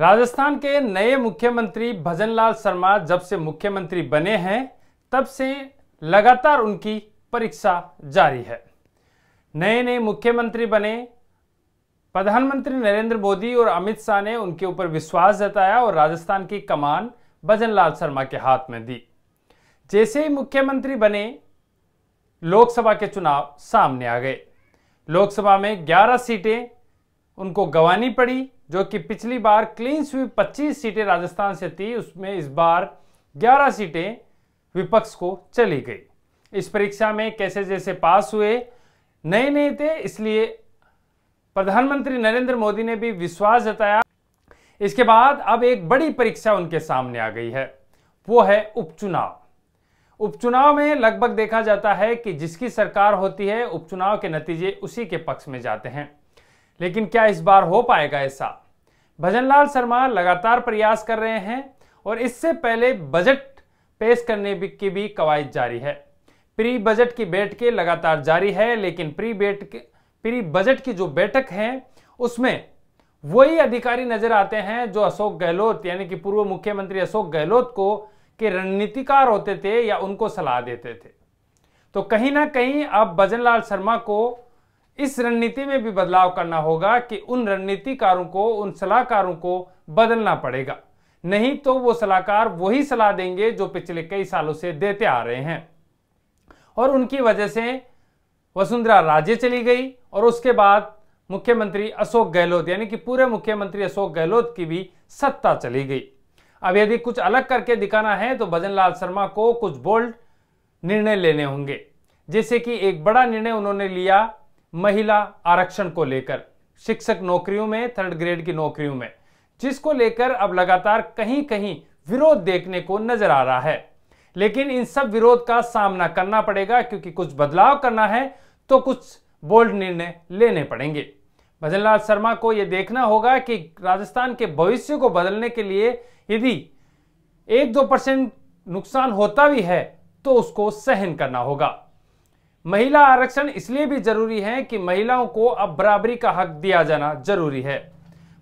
राजस्थान के नए मुख्यमंत्री भजनलाल शर्मा जब से मुख्यमंत्री बने हैं तब से लगातार उनकी परीक्षा जारी है नए नए मुख्यमंत्री बने प्रधानमंत्री नरेंद्र मोदी और अमित शाह ने उनके ऊपर विश्वास जताया और राजस्थान की कमान भजनलाल शर्मा के हाथ में दी जैसे ही मुख्यमंत्री बने लोकसभा के चुनाव सामने आ गए लोकसभा में 11 सीटें उनको गंवानी पड़ी जो कि पिछली बार क्लीन स्वीप पच्चीस सीटें राजस्थान से थी उसमें इस बार ग्यारह सीटें विपक्ष को चली गई इस परीक्षा में कैसे जैसे पास हुए नए नए थे इसलिए प्रधानमंत्री नरेंद्र मोदी ने भी विश्वास जताया इसके बाद अब एक बड़ी परीक्षा उनके सामने आ गई है वो है उपचुनाव उपचुनाव में लगभग देखा जाता है कि जिसकी सरकार होती है उपचुनाव के नतीजे उसी के पक्ष में जाते हैं लेकिन क्या इस बार हो पाएगा ऐसा भजनलाल शर्मा लगातार प्रयास कर रहे हैं और इससे पहले बजट पेश करने की भी कवायद जारी है प्री बजट की बैठकें लगातार जारी है लेकिन प्री बैठ प्री बजट की जो बैठक है उसमें वही अधिकारी नजर आते हैं जो अशोक गहलोत यानी कि पूर्व मुख्यमंत्री अशोक गहलोत को के रणनीतिकार होते थे या उनको सलाह देते थे तो कहीं ना कहीं अब भजनलाल शर्मा को इस रणनीति में भी बदलाव करना होगा कि उन रणनीतिकारों को उन सलाहकारों को बदलना पड़ेगा नहीं तो वो सलाहकार वही सलाह देंगे जो पिछले कई सालों से देते आ रहे हैं और उनकी वजह से वसुंधरा राजे चली गई और उसके बाद मुख्यमंत्री अशोक गहलोत यानी कि पूरे मुख्यमंत्री अशोक गहलोत की भी सत्ता चली गई अब यदि कुछ अलग करके दिखाना है तो भजन लाल शर्मा को कुछ बोल्ड निर्णय लेने होंगे जैसे कि एक बड़ा निर्णय उन्होंने लिया महिला आरक्षण को लेकर शिक्षक नौकरियों में थर्ड ग्रेड की नौकरियों में जिसको लेकर अब लगातार कहीं कहीं विरोध देखने को नजर आ रहा है लेकिन इन सब विरोध का सामना करना पड़ेगा क्योंकि कुछ बदलाव करना है तो कुछ बोल्ड निर्णय लेने पड़ेंगे भजनलाल शर्मा को यह देखना होगा कि राजस्थान के भविष्य को बदलने के लिए यदि एक दो परसेंट नुकसान होता भी है तो उसको सहन करना होगा महिला आरक्षण इसलिए भी जरूरी है कि महिलाओं को अब बराबरी का हक दिया जाना जरूरी है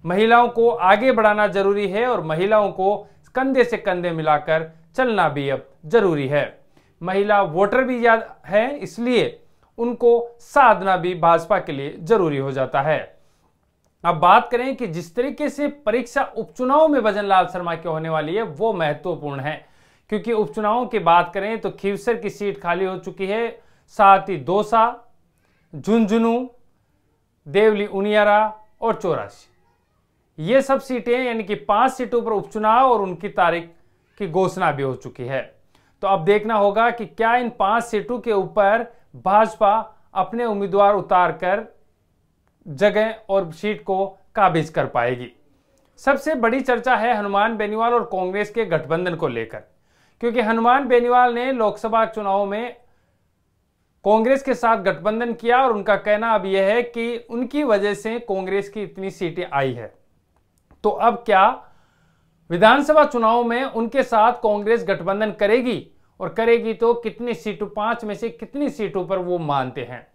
महिलाओं को आगे बढ़ाना जरूरी है और महिलाओं को कंधे से कंधे मिलाकर चलना भी अब जरूरी है महिला वोटर भी याद है इसलिए उनको साधना भी भाजपा के लिए जरूरी हो जाता है अब बात करें कि जिस तरीके से परीक्षा उपचुनाव में लाल शर्मा की होने वाली है वो महत्वपूर्ण है क्योंकि उपचुनाव की बात करें तो खीवसर की सीट खाली हो चुकी है साथ ही दोसा झुंझुनू देवली उनियारा और चौरासी ये सब सीटें यानी कि पांच सीटों पर उपचुनाव और उनकी तारीख की घोषणा भी हो चुकी है तो अब देखना होगा कि क्या इन पांच सीटों के ऊपर भाजपा अपने उम्मीदवार उतार कर जगह और सीट को काबिज कर पाएगी सबसे बड़ी चर्चा है हनुमान बेनीवाल और कांग्रेस के गठबंधन को लेकर क्योंकि हनुमान बेनीवाल ने लोकसभा चुनाव में कांग्रेस के साथ गठबंधन किया और उनका कहना अब यह है कि उनकी वजह से कांग्रेस की इतनी सीटें आई है तो अब क्या विधानसभा चुनाव में उनके साथ कांग्रेस गठबंधन करेगी और करेगी तो कितनी सीटों पांच में से कितनी सीटों पर वो मानते हैं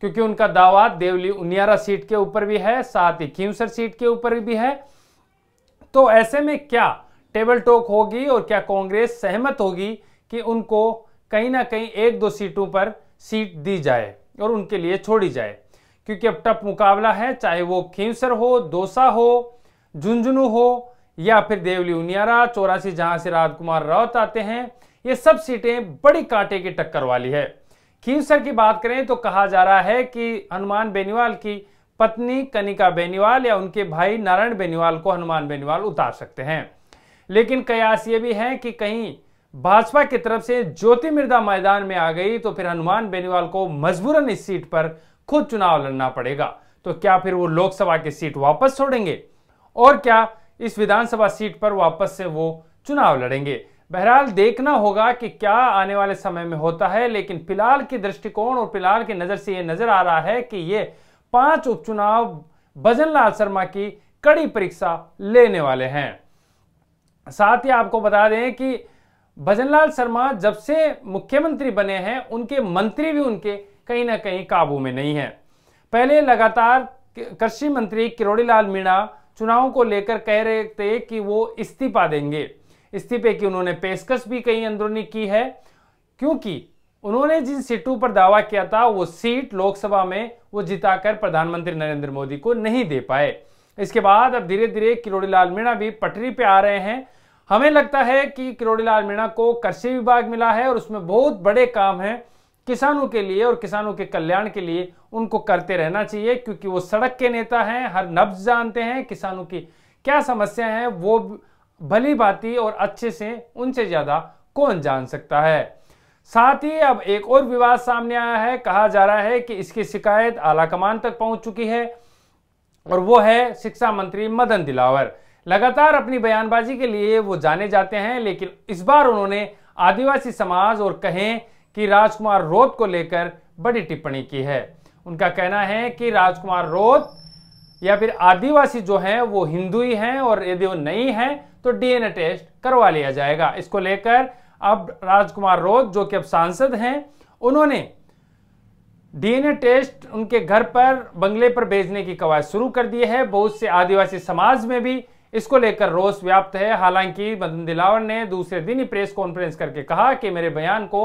क्योंकि उनका दावा देवली उनियारा सीट के ऊपर भी है साथ ही खींवसर सीट के ऊपर भी है तो ऐसे में क्या टेबल टॉक होगी और क्या कांग्रेस सहमत होगी कि उनको कहीं ना कहीं एक दो सीटों पर सीट दी जाए और उनके लिए छोड़ी जाए क्योंकि अब टफ मुकाबला है चाहे वो खींसर हो दोसा हो झुंझुनू हो या फिर देवली उनियारा चौरासी जहां से राजकुमार राउत आते हैं ये सब सीटें बड़ी कांटे की टक्कर वाली है खींसर की बात करें तो कहा जा रहा है कि हनुमान बेनीवाल की पत्नी कनिका बेनीवाल या उनके भाई नारायण बेनीवाल को हनुमान बेनीवाल उतार सकते हैं लेकिन कयास ये भी है कि कहीं भाजपा की तरफ से ज्योति मिर्दा मैदान में आ गई तो फिर हनुमान बेनीवाल को मजबूरन इस सीट पर खुद चुनाव लड़ना पड़ेगा तो क्या फिर वो लोकसभा की सीट वापस छोड़ेंगे और क्या इस विधानसभा सीट पर वापस से वो चुनाव लड़ेंगे बहरहाल देखना होगा कि क्या आने वाले समय में होता है लेकिन फिलहाल के दृष्टिकोण और फिलहाल की नज़र से यह नज़र आ रहा है कि ये पांच उपचुनाव भजनलाल शर्मा की कड़ी परीक्षा लेने वाले हैं साथ ही आपको बता दें कि भजनलाल शर्मा जब से मुख्यमंत्री बने हैं उनके मंत्री भी उनके कहीं ना कहीं काबू में नहीं है पहले लगातार कृषि मंत्री किरोड़ीलाल मीणा चुनाव को लेकर कह रहे थे कि वो इस्तीफा देंगे इस्तीफे की उन्होंने पेशकश भी कहीं अंदरूनी की है क्योंकि उन्होंने जिन सीटों पर दावा किया था वो सीट लोकसभा में वो जिताकर प्रधानमंत्री नरेंद्र मोदी को नहीं दे पाए इसके बाद अब धीरे धीरे किरोड़ीलाल मीणा भी पटरी पे आ रहे हैं हमें लगता है कि किरोड़ीलाल मीणा को कृषि विभाग मिला है और उसमें बहुत बड़े काम हैं किसानों के लिए और किसानों के कल्याण के लिए उनको करते रहना चाहिए क्योंकि वो सड़क के नेता हैं हर नब्ज जानते हैं किसानों की क्या समस्या है वो भली भांति और अच्छे से उनसे ज़्यादा कौन जान सकता है साथ ही अब एक और विवाद सामने आया है कहा जा रहा है कि इसकी शिकायत आलाकमान तक पहुंच चुकी है और वो है शिक्षा मंत्री मदन दिलावर लगातार अपनी बयानबाजी के लिए वो जाने जाते हैं लेकिन इस बार उन्होंने आदिवासी समाज और कहें कि राजकुमार रोत को लेकर बड़ी टिप्पणी की है उनका कहना है कि राजकुमार रोत या फिर आदिवासी जो हैं वो हिंदू ही हैं और यदि वो नहीं हैं तो डीएनए टेस्ट करवा लिया जाएगा इसको लेकर अब राजकुमार रोत जो कि अब सांसद हैं उन्होंने डीएनए टेस्ट उनके घर पर बंगले पर भेजने की कवायद शुरू कर दी है बहुत से आदिवासी समाज में भी इसको लेकर रोष व्याप्त है हालांकि मदन दिलावर ने दूसरे दिन ही प्रेस कॉन्फ्रेंस करके कहा कि मेरे बयान को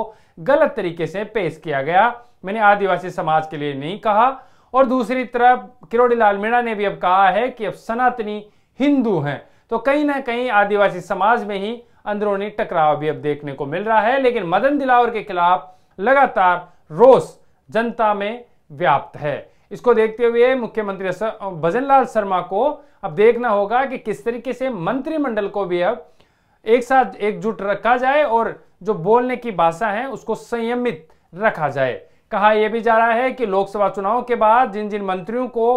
गलत तरीके से पेश किया गया मैंने आदिवासी समाज के लिए नहीं कहा और दूसरी तरफ किरोड़ी लाल मीणा ने भी अब कहा है कि अब सनातनी हिंदू हैं तो कहीं ना कहीं आदिवासी समाज में ही अंदरूनी टकराव भी अब देखने को मिल रहा है लेकिन मदन दिलावर के खिलाफ लगातार रोष जनता में व्याप्त है इसको देखते हुए मुख्यमंत्री भजन लाल शर्मा को अब देखना होगा कि किस तरीके से मंत्रिमंडल को भी अब एक साथ एकजुट रखा जाए और जो बोलने की भाषा है उसको संयमित रखा जाए कहा यह भी जा रहा है कि लोकसभा चुनाव के बाद जिन जिन मंत्रियों को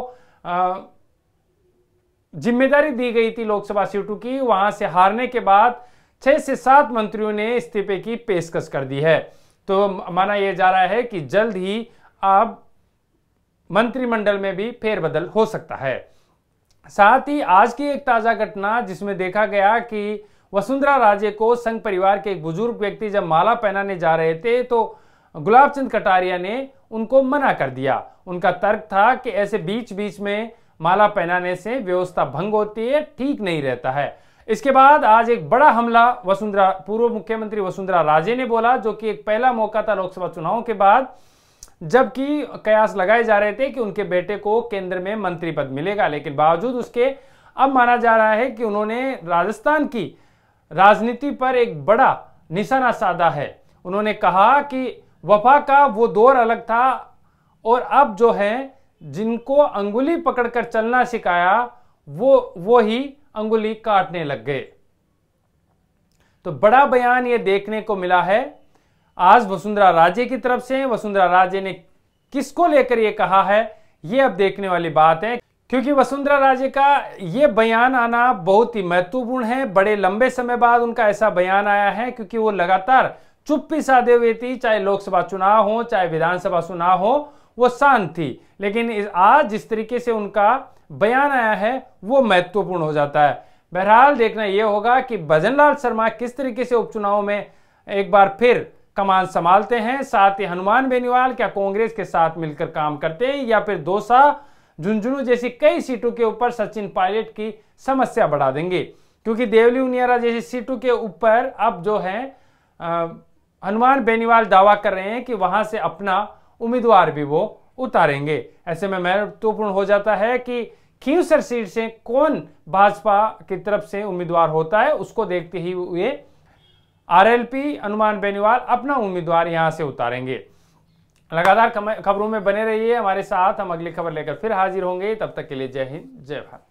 जिम्मेदारी दी गई थी लोकसभा सीटों की वहां से हारने के बाद छह से सात मंत्रियों ने इस्तीफे की पेशकश कर दी है तो माना यह जा रहा है कि जल्द ही आप मंत्रिमंडल में भी फेरबदल हो सकता है साथ ही आज की एक ताज़ा घटना जिसमें देखा गया कि वसुंधरा राजे को संघ परिवार के एक बुजुर्ग व्यक्ति जब माला पहनाने जा रहे थे तो गुलाब चंद कटारिया ने उनको मना कर दिया उनका तर्क था कि ऐसे बीच बीच में माला पहनाने से व्यवस्था भंग होती है ठीक नहीं रहता है इसके बाद आज एक बड़ा हमला वसुंधरा पूर्व मुख्यमंत्री वसुंधरा राजे ने बोला जो कि एक पहला मौका था लोकसभा चुनाव के बाद जबकि कयास लगाए जा रहे थे कि उनके बेटे को केंद्र में मंत्री पद मिलेगा लेकिन बावजूद उसके अब माना जा रहा है कि उन्होंने राजस्थान की राजनीति पर एक बड़ा निशाना साधा है उन्होंने कहा कि वफा का वो दौर अलग था और अब जो है जिनको अंगुली पकड़कर चलना सिखाया वो वो ही अंगुली काटने लग गए तो बड़ा बयान ये देखने को मिला है आज वसुंधरा राजे की तरफ से वसुंधरा राजे ने किसको लेकर यह कहा है यह अब देखने वाली बात है क्योंकि वसुंधरा राजे का ये बयान आना बहुत ही महत्वपूर्ण है बड़े लंबे समय बाद उनका ऐसा बयान आया है क्योंकि वो लगातार चुप्पी साधे हुए थी चाहे लोकसभा चुनाव हो चाहे विधानसभा चुनाव हो वो शांत थी लेकिन आज जिस तरीके से उनका बयान आया है वो महत्वपूर्ण हो जाता है बहरहाल देखना यह होगा कि भजनलाल शर्मा किस तरीके से उपचुनाव में एक बार फिर कमान संभालते हैं साथ ही हनुमान बेनीवाल क्या कांग्रेस के साथ मिलकर काम करते हैं या फिर दोसा झुंझुनू जैसी कई सीटों के ऊपर सचिन पायलट की समस्या बढ़ा देंगे क्योंकि देवली उनियारा जैसी सीटों के ऊपर अब जो है हनुमान बेनीवाल दावा कर रहे हैं कि वहां से अपना उम्मीदवार भी वो उतारेंगे ऐसे में महत्वपूर्ण हो जाता है कि खींवसर सीट से कौन भाजपा की तरफ से उम्मीदवार होता है उसको देखते ही ये आरएलपी अनुमान बेनीवाल अपना उम्मीदवार यहां से उतारेंगे लगातार खबरों में बने रहिए हमारे साथ हम अगली खबर लेकर फिर हाजिर होंगे तब तक के लिए जय हिंद जय भारत